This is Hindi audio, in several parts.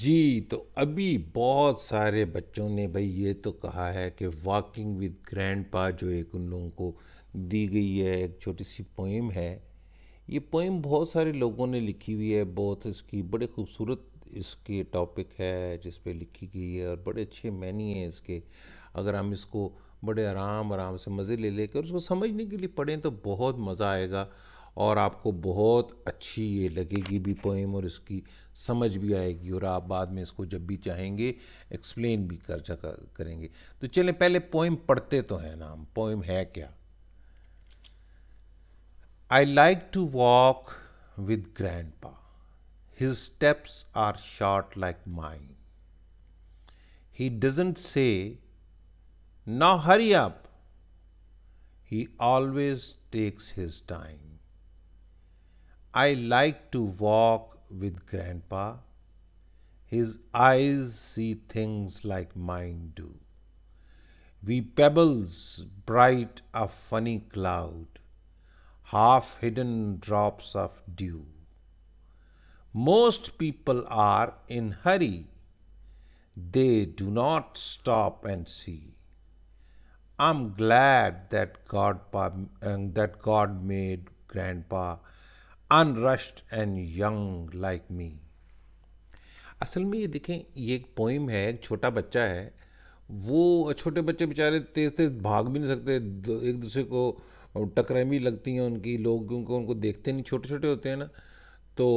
जी तो अभी बहुत सारे बच्चों ने भाई ये तो कहा है कि वॉकिंग विद पा जो एक उन लोगों को दी गई है एक छोटी सी पोइम है ये पोइम बहुत सारे लोगों ने लिखी हुई है बहुत इसकी बड़े खूबसूरत इसके टॉपिक है जिस पे लिखी गई है और बड़े अच्छे मैनी हैं इसके अगर हम इसको बड़े आराम आराम से मज़े ले लेकर उसको समझने के लिए पढ़ें तो बहुत मज़ा आएगा और आपको बहुत अच्छी ये लगेगी भी पोएम और इसकी समझ भी आएगी और आप बाद में इसको जब भी चाहेंगे एक्सप्लेन भी कर करेंगे तो चले पहले पोएम पढ़ते तो हैं ना हम पोएम है क्या I like to walk with grandpa his steps are short like mine he doesn't say now hurry up. He always takes his time I like to walk with Grandpa. His eyes see things like mine do. We pebbles bright a funny cloud, half hidden drops of dew. Most people are in hurry. They do not stop and see. I'm glad that God, uh, that God made Grandpa unrushed and young like me असल में ये देखें ये एक पोइम है एक छोटा बच्चा है वो छोटे बच्चे बेचारे तेज़ तेज़ भाग भी नहीं सकते एक दूसरे को टकरें भी लगती हैं उनकी लोग क्योंकि उनको देखते नहीं छोटे छोटे होते हैं ना तो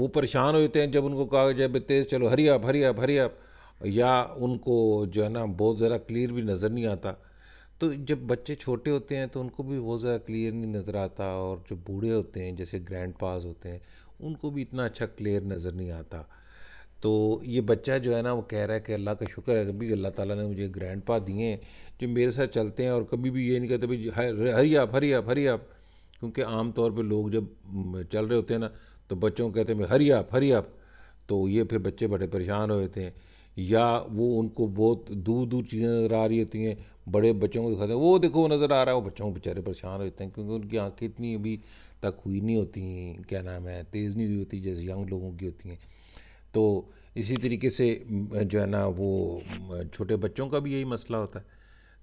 वो परेशान होते हैं जब उनको कहा जाए तेज़ चलो हरी आप हरी आप हरी आप या उनको जो है ना बहुत ज़रा क्लियर भी नज़र नहीं आता तो जब बच्चे छोटे होते हैं तो उनको भी बहुत ज़्यादा क्लियर नहीं नज़र आता और जो बूढ़े होते हैं जैसे ग्रैंड पास होते हैं उनको भी इतना अच्छा क्लियर नज़र नहीं आता तो ये बच्चा जो है ना वो कह रहा है कि अल्लाह का शुक्र है कभी अल्लाह ताला ने मुझे ग्रैंड पा दिए हैं जो मेरे साथ चलते हैं और कभी भी ये नहीं कहते भाई हरी आप हरी आप हरी आप क्योंकि आम तौर पे लोग जब चल रहे होते हैं ना तो बच्चों को कहते हैं हरी आप हरी आप तो ये फिर बच्चे बड़े परेशान हो जाते हैं या वो उनको बहुत दूर दूर चीज़ें नज़र आ रही होती हैं बड़े बच्चों को दिखाते हैं वो देखो वो नज़र आ रहा है वो बच्चों को बेचारे परेशान होते हैं क्योंकि उनकी आंखें इतनी अभी तक हुई नहीं होती हैं क्या नाम है तेज़ नहीं हुई होती जैसे यंग लोगों की होती हैं तो इसी तरीके से जो है ना वो छोटे बच्चों का भी यही मसला होता है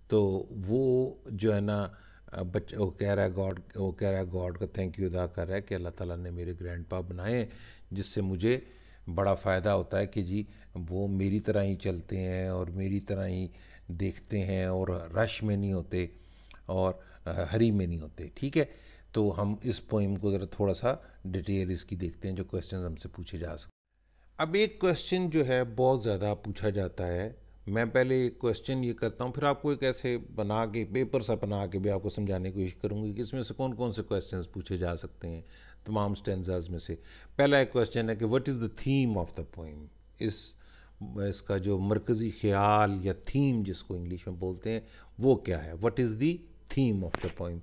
तो वो जो है ना बच्चा वो कह रहा है गॉड वो कह रहा है गॉड का थैंक यू अदा कर रहा है कि अल्लाह ताला ने मेरे ग्रैंड बनाए जिससे मुझे बड़ा फ़ायदा होता है कि जी वो मेरी तरह ही चलते हैं और मेरी तरह ही देखते हैं और रश में नहीं होते और हरी में नहीं होते ठीक है तो हम इस पोइम को ज़रा थोड़ा सा डिटेल इसकी देखते हैं जो क्वेश्चन हमसे पूछे जा सकते अब एक क्वेश्चन जो है बहुत ज़्यादा पूछा जाता है मैं पहले एक क्वेश्चन ये करता हूँ फिर आपको एक ऐसे बना के पेपर सा बना के भी आपको समझाने की कोशिश करूँगी कि इसमें से कौन कौन से क्वेश्चंस पूछे जा सकते हैं तमाम स्टेंजाज में से पहला एक क्वेश्चन है कि what is the theme of the poem इस इसका जो मरकज़ी ख्याल या थीम जिसको इंग्लिश में बोलते हैं वो क्या है what is the theme of the poem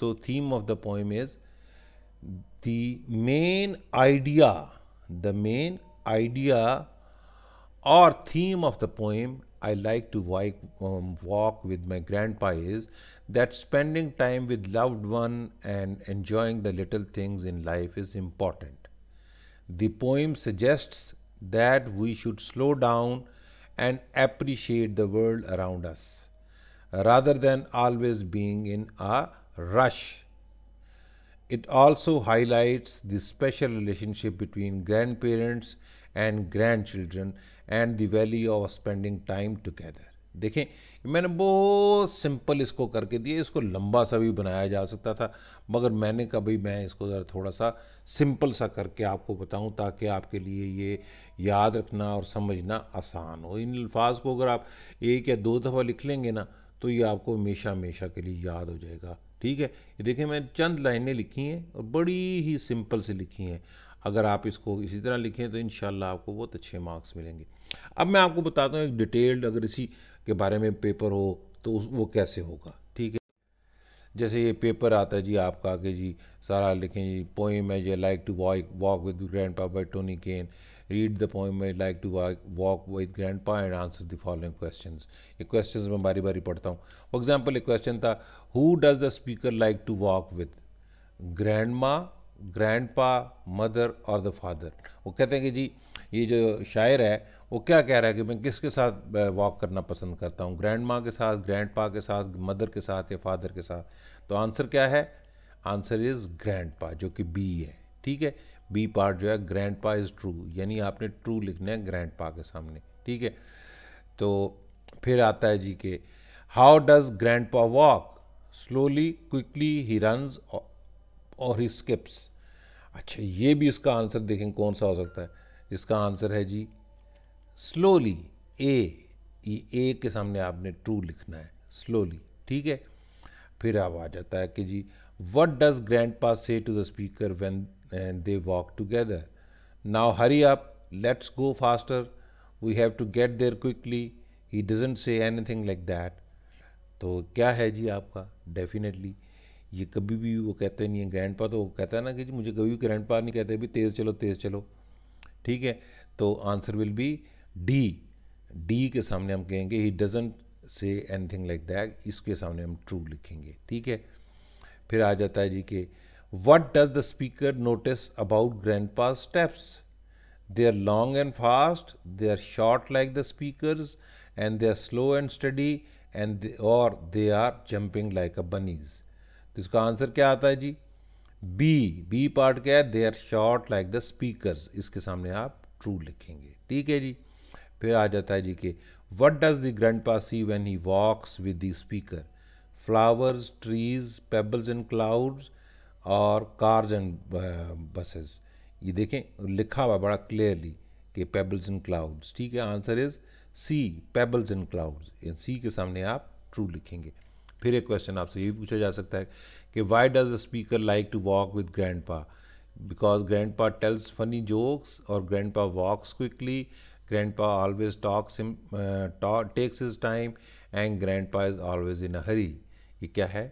तो theme of the poem is the main idea the main idea और theme of the poem I like to walk, um, walk with my grandpa is that spending time with loved one and enjoying the little things in life is important. The poem suggests that we should slow down and appreciate the world around us rather than always being in a rush. It also highlights the special relationship between grandparents and grandchildren and the value of spending time together देखें मैंने बहुत सिंपल इसको करके दिया इसको लंबा सा भी बनाया जा सकता था मगर मैंने कहा भाई मैं इसको ज़रा थोड़ा सा सिंपल सा करके आपको बताऊं ताकि आपके लिए ये याद रखना और समझना आसान हो इन अल्फाज को अगर आप एक या दो दफ़ा लिख लेंगे ना तो ये आपको हमेशा हमेशा के लिए याद हो जाएगा ठीक है ये देखें मैंने चंद लाइनें लिखी हैं और बड़ी ही सिंपल से लिखी हैं अगर आप इसको इसी तरह लिखें तो इन आपको बहुत अच्छे मार्क्स मिलेंगे अब मैं आपको बताता हूँ एक डिटेल्ड अगर इसी के बारे में पेपर हो तो वो कैसे होगा ठीक है जैसे ये पेपर आता है जी आपका कि जी सारा लिखें जी पोइम है जी like to walk walk with grandpa by Tony Kane read the poem I like to walk with grandpa and answer the following question ये क्वेश्चन मैं बारी बारी पढ़ता हूँ फॉर एग्जाम्पल एक क्वेश्चन था who does the speaker like to walk with grand माँ ग्रैंडपा मदर और द फादर वो कहते हैं कि जी ये जो शायर है वो क्या कह रहा है कि मैं किसके साथ वॉक करना पसंद करता हूँ ग्रैंड के साथ ग्रैंड पा के साथ मदर के साथ या फादर के साथ तो आंसर क्या है आंसर इज़ ग्रैंड पा जो कि बी है ठीक है बी पार्ट जो है ग्रैंड पा इज़ ट्रू यानी आपने ट्रू लिखना है ग्रैंड पा के सामने ठीक है तो फिर आता है जी के how does grandpa walk slowly quickly he runs और ही स्किप्स अच्छा ये भी इसका आंसर देखें कौन सा हो सकता है इसका आंसर है जी स्लोली ए ये ए के सामने आपने ट्रू लिखना है स्लोली ठीक है फिर अब आ जाता है कि जी what does grandpa say to the speaker when they walk together now hurry up let's go faster we have to get there quickly he doesn't say anything like that तो क्या है जी आपका डेफिनेटली ये कभी भी वो कहते नहीं है पा तो वो कहता है ना कि जी मुझे कभी भी पा नहीं कहते भी तेज़ चलो तेज़ चलो ठीक है तो answer will be D D के सामने हम कहेंगे he doesn't say anything like that इसके सामने हम ट्रू लिखेंगे ठीक है फिर आ जाता है जी के what does the speaker notice about grandpa steps they are long and fast they are short like the speaker and they are slow and steady and और they are jumping like a bunnies तो इसका आंसर क्या आता है जी बी बी पार्ट क्या है they are short like the speakers इसके सामने आप ट्रू लिखेंगे ठीक है जी फिर आ जाता है जी के what does the grandpa see when he walks with the speaker flowers trees pebbles and clouds और कार्ज एंड बसेस ये देखें लिखा हुआ बड़ा क्लियरली कि पेबल्स एंड क्लाउड्स ठीक है answer is C pebbles and clouds C के सामने आप ट्रू लिखेंगे फिर एक क्वेश्चन आपसे ये भी पूछा जा सकता है कि why does the speaker like to walk with grandpa because grandpa tells funny jokes और grandpa walks quickly grandpa always talks takes his time and grandpa is always in a hurry ये क्या है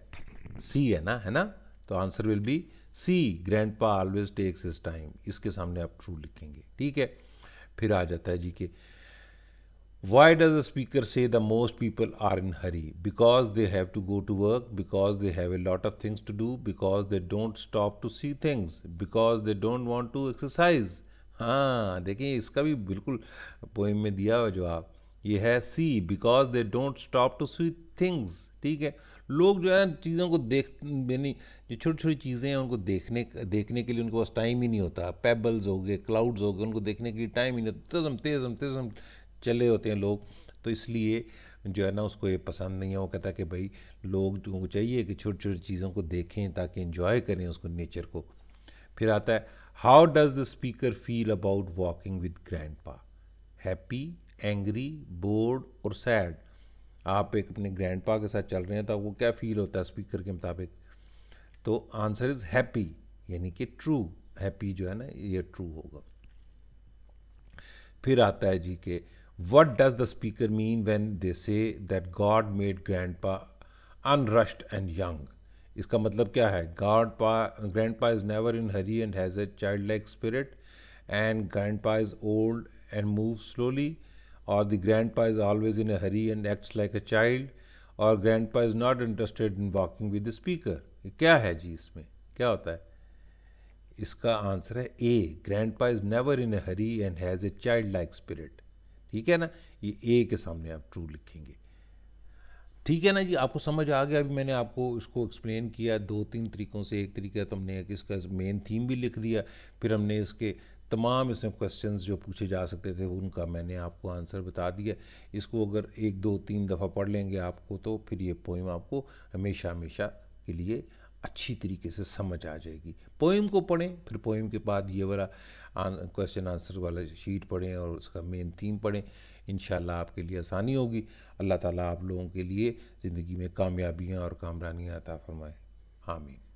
सी है ना है ना तो answer will be C grandpa always takes his time इसके सामने आप ट्रू लिखेंगे ठीक है फिर आ जाता है जी के why does the speaker say the most people are in hurry because they have to go to work because they have a lot of things to do because they don't stop to see things because they don't want to exercise हाँ देखिए इसका भी बिल्कुल पोइम में दिया हुआ जवाब ये है C because they don't stop to see things ठीक है लोग जो है चीज़ों को देख यानी जो छोटी छोटी चीज़ें हैं उनको देखने देखने के लिए उनके पास टाइम ही नहीं होता पेबल्स हो गए क्लाउड्स हो गए उनको देखने के लिए टाइम ही नहीं होता तेज़म तेज़म तेज़म चल रहे होते हैं लोग तो इसलिए जो है ना उसको ये पसंद नहीं है वो कहता है कि भाई लोग तो चाहिए कि छोटी छोटी चीज़ों को देखें ताकि इन्जॉय करें उसको नेचर को फिर आता है how does the speaker feel about walking with grandpa happy angry bored और सैड आप एक अपने ग्रैंड पा के साथ चल रहे हैं तो वो क्या फील होता है स्पीकर के मुताबिक तो आंसर इज़ हैप्पी यानी कि ट्रू हैप्पी जो है ना ये ट्रू होगा फिर आता है जी के What does the speaker mean when they say that God made grandpa unrushed and young? इसका मतलब क्या है God grandpa grandpa is never in hurry and has a child like spirit and grandpa is old and move slowly और the grandpa is always in hurry and acts like a child और grandpa is not interested in walking with the speaker क्या है जी इसमें क्या होता है इसका आंसर है A grandpa is never in a hurry and has a child like spirit ठीक है ना ये ए के सामने आप ट्रू लिखेंगे ठीक है ना जी आपको समझ आ गया अभी मैंने आपको इसको एक्सप्लेन किया दो तीन तरीक़ों से एक तरीका तो हमने इसका मेन थीम भी लिख दिया फिर हमने इसके तमाम इसमें क्वेश्चंस जो पूछे जा सकते थे उनका मैंने आपको आंसर बता दिया इसको अगर एक दो तीन दफ़ा पढ़ लेंगे आपको तो फिर ये पोइम आपको हमेशा हमेशा के लिए अच्छी तरीके से समझ आ जाएगी पोइम को पढ़ें फिर पोइम के बाद ये वाला क्वेश्चन आंसर वाला शीट पढ़ें और उसका मेन थीम पढ़ें इन आपके लिए आसानी होगी अल्लाह ताला आप लोगों के लिए ज़िंदगी में कामयाबियाँ और कामरानियाँ अता फरमाएँ आमीन